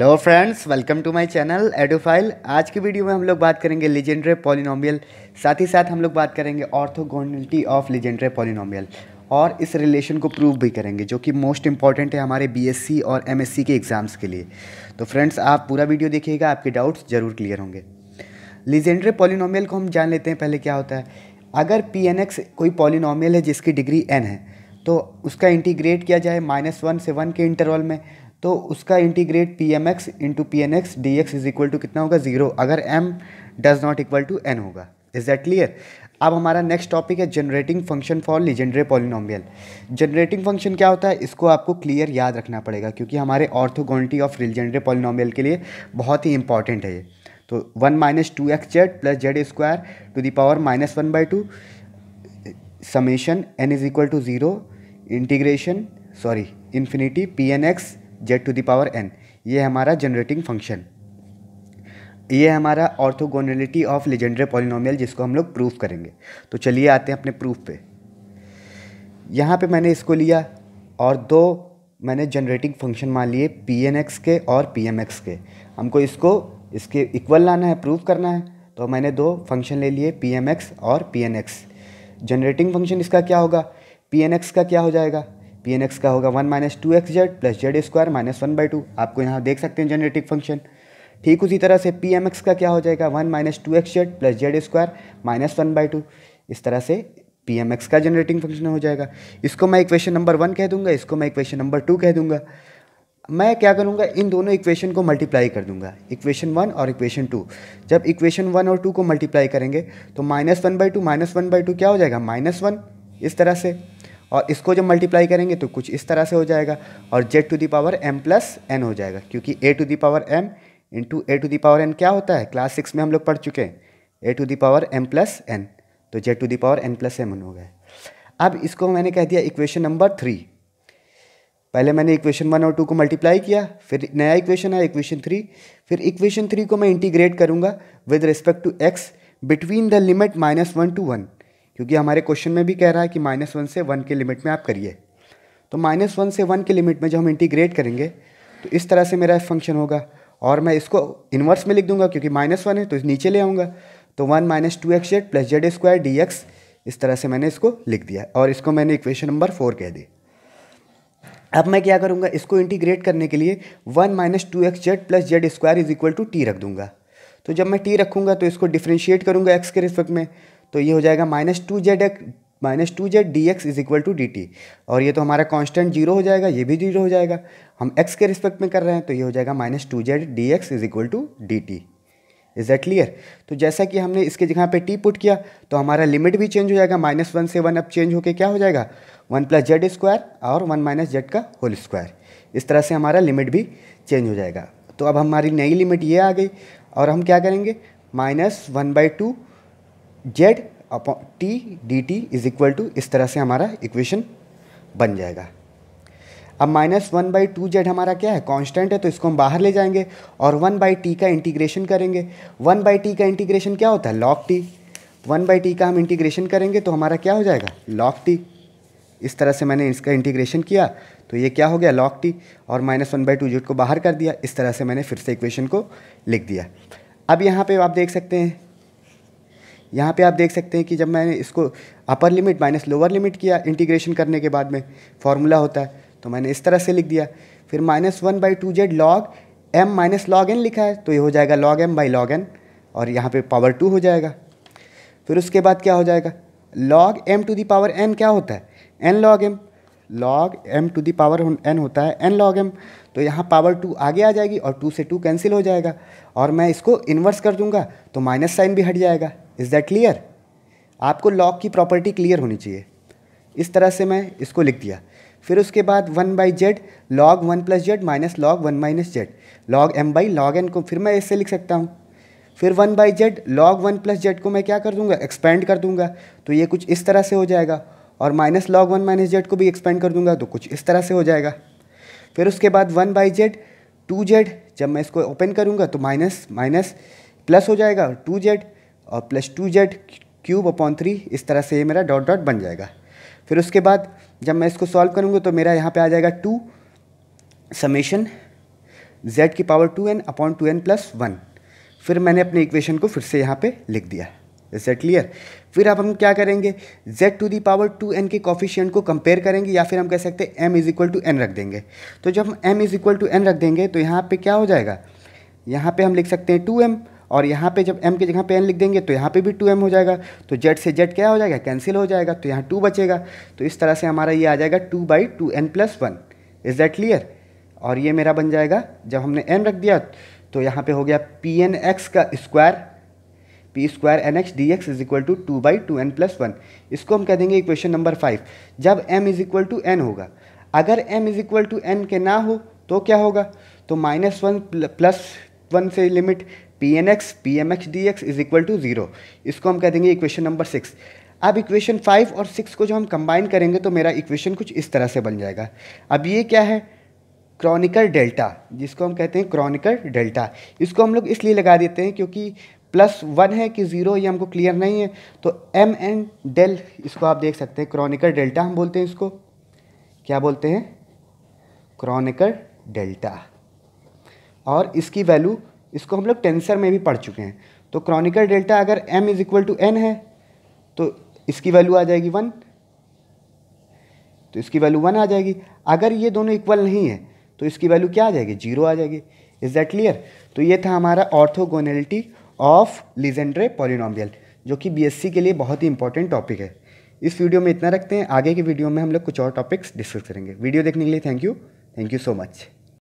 hello friends welcome to my channel एडोफाइल आज की वीडियो में हम लोग बात करेंगे लिजेंड्रे पॉलिनोमियल साथ ही साथ हम लोग बात करेंगे ऑर्थोगोनलिटी ऑफ लिजेंड्रे पॉलिनोमियल और इस रिलेशन को प्रूव भी करेंगे जो कि मोस्ट इंपॉर्टेंट है हमारे बीएससी और एमएससी के एग्ज़ाम्स के लिए तो फ्रेंड्स आप पूरा वीडियो देखिएगा आपके डाउट्स ज़रूर क्लियर होंगे लीजेंड्रे पॉलिनोमियल को हम जान लेते हैं पहले क्या होता है अगर पी एन एक्स कोई पॉलिनोमियल है जिसकी डिग्री एन है तो उसका इंटीग्रेट किया जाए माइनस वन से वन के इंटरवल में तो उसका integrate P M X into P N X D X is equal to कितना होगा जीरो अगर M does not equal to N होगा इज दैट क्लियर अब हमारा नेक्स्ट टॉपिक है generating function for Legendre polynomial generating function क्या होता है इसको आपको क्लियर याद रखना पड़ेगा क्योंकि हमारे ऑर्थोगोनिटी ऑफ लीजेंड्रे पॉलिनोमियल के लिए बहुत ही इंपॉर्टेंट है ये तो one minus two X Z plus Z square two the power minus one by two summation N is equal to zero integration sorry infinity P N X Z to power N ये हमारा generating function ये हमारा orthogonality of Legender polynomial जिसको हम लोग proof करेंगे तो चलिए आते हैं अपने प्रूफ पे यहाँ पे मैंने इसको लिया और दो मैंने जनरेटिंग फंक्शन मान लिए पी एन एक्स के और पी एम एक्स के हमको इसको इसके इक्वल लाना है प्रूफ करना है तो मैंने दो फंक्शन ले लिए पी एम एक्स और P N X generating function इसका क्या होगा पी एन एक्स का क्या हो जाएगा पी एन एक्स का होगा one minus two X Z plus Z square minus one by two आपको यहाँ देख सकते हैं जनरेटिव फंक्शन ठीक उसी तरह से पी एम एक्स का क्या हो जाएगा one minus two X Z plus Z square minus one by two इस तरह से पी एम एक्स का जनरेटिंग फंक्शन हो जाएगा इसको मैं इक्वेशन नंबर वन कह दूंगा इसको मैं इक्वेशन नंबर टू कह दूंगा मैं क्या करूँगा इन दोनों इक्वेशन को मल्टीप्लाई कर दूंगा इक्वेशन वन और इक्वेशन टू जब इक्वेशन वन और टू को मल्टीप्लाई करेंगे तो minus one by two minus one by two क्या हो जाएगा माइनस वन इस तरह से और इसको जब मल्टीप्लाई करेंगे तो कुछ इस तरह से हो जाएगा और Z to the power M plus N हो जाएगा क्योंकि A to the power M into A to the power N क्या होता है क्लास सिक्स में हम लोग पढ़ चुके हैं A to the power M plus N तो Z to the power N plus M हो गया अब इसको मैंने कह दिया इक्वेशन नंबर थ्री पहले मैंने इक्वेशन वन और टू को मल्टीप्लाई किया फिर नया इक्वेशन आया इक्वेशन थ्री फिर इक्वेशन थ्री को मैं इंटीग्रेट करूँगा with respect to X between the limit minus one to one क्योंकि हमारे क्वेश्चन में भी कह रहा है कि माइनस वन से वन के लिमिट में आप करिए तो माइनस वन से वन के लिमिट में जब हम इंटीग्रेट करेंगे तो इस तरह से मेरा फंक्शन होगा और मैं इसको इन्वर्स में लिख दूंगा क्योंकि माइनस वन है तो नीचे ले आऊँगा तो one minus two X Z plus Z square D X इस तरह से मैंने इसको लिख दिया और इसको मैंने इक्वेशन नंबर फोर कह दी अब मैं क्या करूँगा इसको इंटीग्रेट करने के लिए one minus two X Z plus Z square is equal to T रख दूंगा तो जब मैं टी रखूँगा तो इसको डिफ्रेंशिएट करूँगा एक्स के रिस्पेक्ट में तो ये हो जाएगा minus two Z X minus two Z D X is equal to D T और ये तो हमारा कांस्टेंट जीरो हो जाएगा ये भी जीरो हो जाएगा हम एक्स के रिस्पेक्ट में कर रहे हैं तो ये हो जाएगा minus two Z D X is equal to D T is that clear तो जैसा कि हमने इसके जगह पे टी पुट किया तो हमारा लिमिट भी चेंज हो जाएगा माइनस वन से वन अब चेंज होकर क्या हो जाएगा वन प्लस जेड स्क्वायर और वन माइनस जेड का होल स्क्वायर इस तरह से हमारा लिमिट भी चेंज हो जाएगा तो अब हमारी नई लिमिट ये आ गई और हम क्या करेंगे minus one by two Z upon T D T is equal to इस तरह से हमारा इक्वेशन बन जाएगा अब minus one by two Z हमारा क्या है कांस्टेंट है तो इसको हम बाहर ले जाएंगे और वन बाई टी का इंटीग्रेशन करेंगे वन बाई टी का इंटीग्रेशन क्या होता है log T one by T का हम इंटीग्रेशन करेंगे तो हमारा क्या हो जाएगा लॉक टी इस तरह से मैंने इसका इंटीग्रेशन किया तो ये क्या हो गया लॉक टी और minus one by two Z को बाहर कर दिया इस तरह से मैंने फिर से इक्वेशन को लिख दिया अब यहाँ पे आप देख सकते हैं यहाँ पे आप देख सकते हैं कि जब मैंने इसको upper limit minus lower limit किया इंटीग्रेशन करने के बाद में फॉर्मूला होता है तो मैंने इस तरह से लिख दिया फिर minus one by two Z log M minus log N लिखा है तो ये हो जाएगा log M by log N और यहाँ पे पावर टू हो जाएगा फिर उसके बाद क्या हो जाएगा log M to the power N क्या होता है N log M log M to the power N होता है एन लॉग एम तो यहाँ पावर टू आगे आ जाएगी और टू से टू कैंसिल हो जाएगा और मैं इसको इन्वर्स कर दूंगा तो माइनस साइन भी हट जाएगा इज़ दैट क्लियर आपको लॉग की प्रॉपर्टी क्लियर होनी चाहिए इस तरह से मैं इसको लिख दिया फिर उसके बाद one by Z log one plus Z minus log one minus Z log M by log N को फिर मैं इससे लिख सकता हूँ फिर one by Z log one plus Z को मैं क्या कर दूंगा एक्सपेंड कर दूंगा तो ये कुछ इस तरह से हो जाएगा और minus log one minus Z को भी एक्सपेंड कर दूंगा तो कुछ इस तरह से हो जाएगा फिर उसके बाद one by Z two Z जब मैं इसको ओपन करूँगा तो माइनस माइनस प्लस हो जाएगा टू जेड और plus two Z cube upon three इस तरह से ये मेरा डॉट डॉट बन जाएगा फिर उसके बाद जब मैं इसको सॉल्व करूँगा तो मेरा यहाँ पे आ जाएगा टू समेशन जेड की power two N upon two N plus one फिर मैंने अपने इक्वेशन को फिर से यहाँ पे लिख दिया इज दैट क्लियर फिर अब हम क्या करेंगे Z to the power two N के कॉफिशियंट को कंपेयर करेंगे या फिर हम कह सकते हैं M is equal to N रख देंगे तो जब हम M is equal to N रख देंगे तो यहाँ पे क्या हो जाएगा यहाँ पे हम लिख सकते हैं टू एम और यहाँ पे जब m की जगह पे n लिख देंगे तो यहाँ पे भी 2m हो जाएगा तो z से z क्या हो जाएगा कैंसिल हो जाएगा तो यहाँ 2 बचेगा तो इस तरह से हमारा ये आ जाएगा 2 by two N plus one is that clear और ये मेरा बन जाएगा जब हमने n रख दिया तो यहाँ पे हो गया पी एन एक्स का square P square N X D X is equal to two by two N plus one इसको हम कह देंगे इक्वेशन नंबर फाइव जब m is equal to N होगा अगर m is equal to N के ना हो तो क्या होगा तो माइनस वन प्लस वन से limit P N X P M X D X is equal to zero इसको हम कह देंगे इक्वेशन नंबर सिक्स अब इक्वेशन फाइव और सिक्स को जो हम कंबाइन करेंगे तो मेरा इक्वेशन कुछ इस तरह से बन जाएगा अब ये क्या है क्रॉनिकल डेल्टा जिसको हम कहते हैं क्रॉनिकल डेल्टा इसको हम लोग इसलिए लगा देते हैं क्योंकि प्लस वन है कि ज़ीरो ये हमको क्लियर नहीं है तो एम एन डेल इसको आप देख सकते हैं क्रॉनिकल डेल्टा हम बोलते हैं इसको क्या बोलते हैं क्रॉनिकल डेल्टा और इसकी वैल्यू इसको हम लोग टेंसर में भी पढ़ चुके हैं तो क्रॉनिकल डेल्टा अगर m is equal to N है तो इसकी वैल्यू आ जाएगी वन तो इसकी वैल्यू वन आ जाएगी अगर ये दोनों इक्वल नहीं है तो इसकी वैल्यू क्या आ जाएगी जीरो आ जाएगी इज दैट क्लियर तो ये था हमारा ऑर्थोगोनलिटी ऑफ लिजेंड्रे पॉलिनोमियल जो कि बीएससी के लिए बहुत ही इंपॉर्टेंट टॉपिक है इस वीडियो में इतना रखते हैं आगे के वीडियो में हम लोग कुछ और टॉपिक्स डिस्कस करेंगे वीडियो देखने के लिए thank you thank you so much